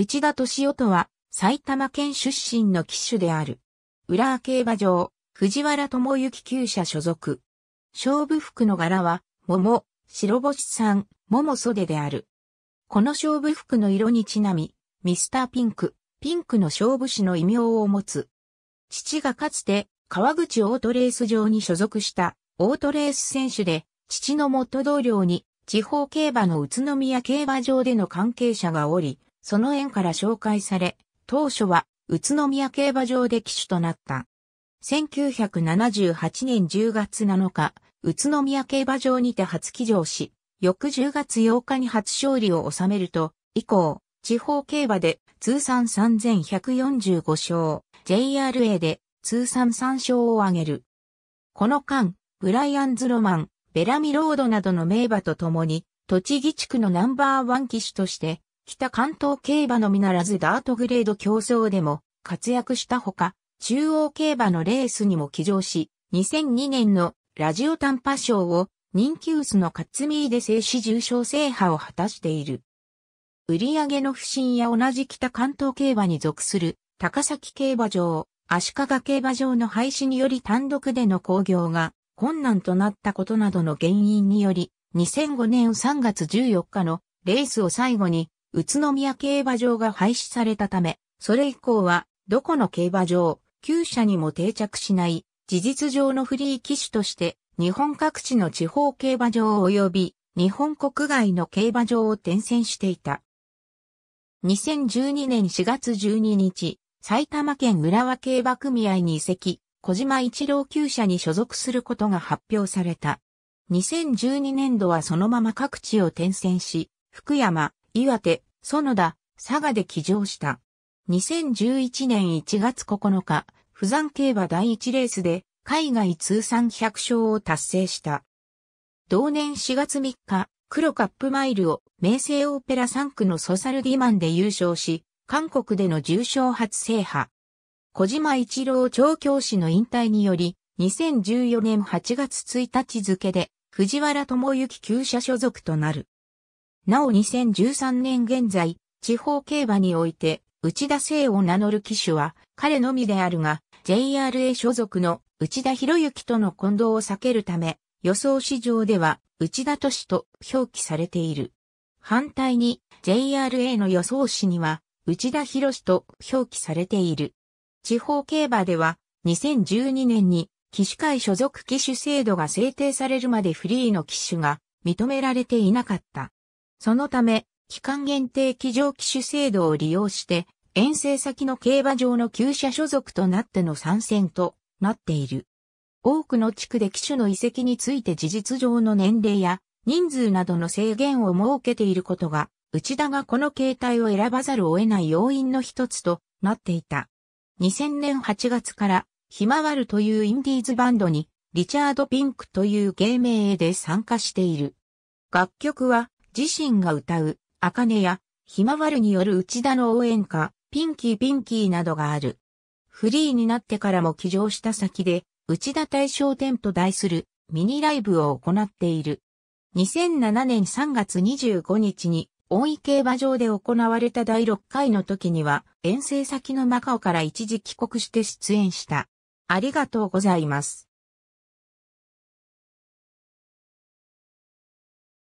内田敏夫とは、埼玉県出身の騎手である。浦和競馬場、藤原智之厩舎所属。勝負服の柄は、桃、白星さん、桃袖である。この勝負服の色にちなみ、ミスターピンク、ピンクの勝負師の異名を持つ。父がかつて、川口オートレース場に所属したオートレース選手で、父の元同僚に地方競馬の宇都宮競馬場での関係者がおり、その縁から紹介され、当初は宇都宮競馬場で騎手となった。1978年10月7日、宇都宮競馬場にて初騎乗し、翌10月8日に初勝利を収めると、以降、地方競馬で通算3145勝、JRA で通算3勝を挙げる。この間、ブライアンズ・ロマン、ベラミロードなどの名馬と共に、栃木地区のナンバーワン騎手として、北関東競馬のみならずダートグレード競争でも活躍したほか、中央競馬のレースにも騎乗し、2002年のラジオ短波賞を人気薄の勝ーで静止重賞制覇を果たしている。売上の不振や同じ北関東競馬に属する高崎競馬場、足利競馬場の廃止により単独での興行が困難となったことなどの原因により、2005年3月14日のレースを最後に宇都宮競馬場が廃止されたため、それ以降は、どこの競馬場、旧社にも定着しない、事実上のフリー騎手として、日本各地の地方競馬場及び、日本国外の競馬場を転戦していた。2012年4月12日、埼玉県浦和競馬組合に移籍、小島一郎厩舎に所属することが発表された。2012年度はそのまま各地を転戦し、福山、岩手、園田、佐賀で騎乗した。2011年1月9日、釜山競馬第1レースで海外通算100勝を達成した。同年4月3日、黒カップマイルを明星オペラ3区のソサルディマンで優勝し、韓国での重賞初制覇。小島一郎調教師の引退により、2014年8月1日付で藤原智之旧社所属となる。なお2013年現在、地方競馬において、内田聖を名乗る騎手は、彼のみであるが、JRA 所属の内田博之との混同を避けるため、予想市場では内田都市と表記されている。反対に JRA の予想市には内田博士と表記されている。地方競馬では2012年に騎手会所属騎手制度が制定されるまでフリーの騎手が認められていなかった。そのため、期間限定騎乗機種制度を利用して、遠征先の競馬場の旧車所属となっての参戦となっている。多くの地区で騎手の遺跡について事実上の年齢や人数などの制限を設けていることが、内田がこの形態を選ばざるを得ない要因の一つとなっていた。2000年8月から、ひまわるというインディーズバンドに、リチャード・ピンクという芸名で参加している。楽曲は、自身が歌う、ねや、ひまわるによる内田の応援歌、ピンキーピンキーなどがある。フリーになってからも起乗した先で、内田大商店と題するミニライブを行っている。2007年3月25日に、大井競馬場で行われた第6回の時には、遠征先のマカオから一時帰国して出演した。ありがとうございます。